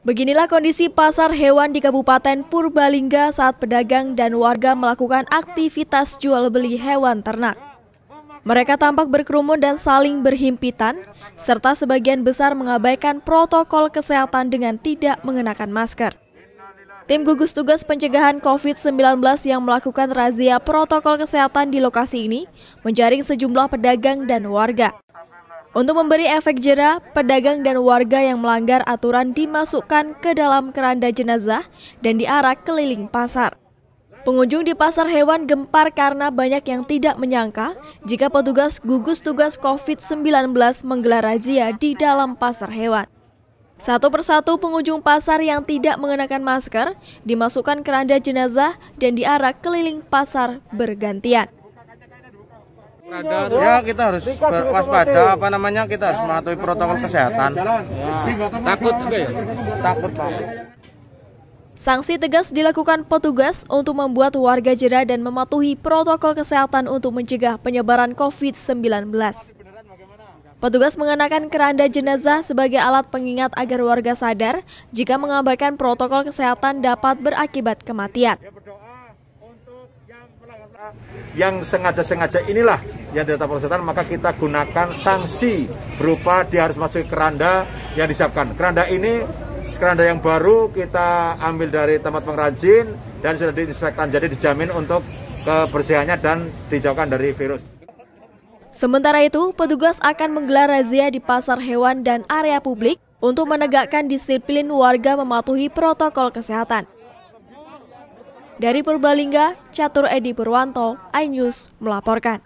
Beginilah kondisi pasar hewan di Kabupaten Purbalingga saat pedagang dan warga melakukan aktivitas jual beli hewan ternak. Mereka tampak berkerumun dan saling berhimpitan, serta sebagian besar mengabaikan protokol kesehatan dengan tidak mengenakan masker. Tim gugus tugas pencegahan COVID-19 yang melakukan razia protokol kesehatan di lokasi ini menjaring sejumlah pedagang dan warga. Untuk memberi efek jera, pedagang dan warga yang melanggar aturan dimasukkan ke dalam keranda jenazah dan diarak keliling pasar. Pengunjung di pasar hewan gempar karena banyak yang tidak menyangka jika petugas gugus tugas COVID-19 menggelar razia di dalam pasar hewan. Satu persatu pengunjung pasar yang tidak mengenakan masker dimasukkan keranda jenazah dan diarak keliling pasar bergantian. Ya kita harus waspada apa namanya kita harus mematuhi protokol kesehatan. Ya. Takut juga ya? Takut pak. Sanksi tegas dilakukan petugas untuk membuat warga jera dan mematuhi protokol kesehatan untuk mencegah penyebaran COVID-19. Petugas mengenakan keranda jenazah sebagai alat pengingat agar warga sadar jika mengabaikan protokol kesehatan dapat berakibat kematian yang sengaja-sengaja inilah yang ditetapkan oleh setan maka kita gunakan sanksi berupa dia harus masuk keranda yang disiapkan. Keranda ini keranda yang baru kita ambil dari tempat pengrajin dan sudah diinspektan jadi dijamin untuk kebersihannya dan dijauhkan dari virus. Sementara itu, petugas akan menggelar razia di pasar hewan dan area publik untuk menegakkan disiplin warga mematuhi protokol kesehatan. Dari Purbalingga, Catur Edi Purwanto, iNews melaporkan.